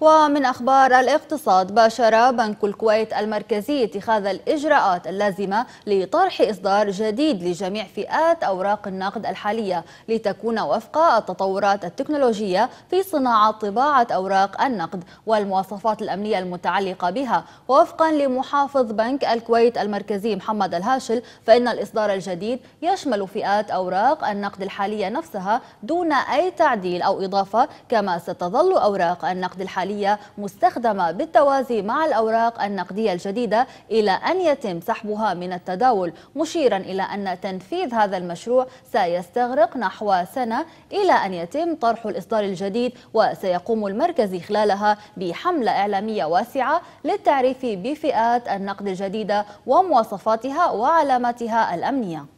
ومن أخبار الاقتصاد باشر بنك الكويت المركزي اتخاذ الإجراءات اللازمة لطرح إصدار جديد لجميع فئات أوراق النقد الحالية لتكون وفق التطورات التكنولوجية في صناعة طباعة أوراق النقد والمواصفات الأمنية المتعلقة بها ووفقا لمحافظ بنك الكويت المركزي محمد الهاشل فإن الإصدار الجديد يشمل فئات أوراق النقد الحالية نفسها دون أي تعديل أو إضافة كما ستظل أوراق النقد الحالية المالية مستخدمة بالتوازي مع الأوراق النقدية الجديدة إلى أن يتم سحبها من التداول مشيرا إلى أن تنفيذ هذا المشروع سيستغرق نحو سنة إلى أن يتم طرح الإصدار الجديد وسيقوم المركز خلالها بحملة إعلامية واسعة للتعريف بفئات النقد الجديدة ومواصفاتها وعلاماتها الأمنية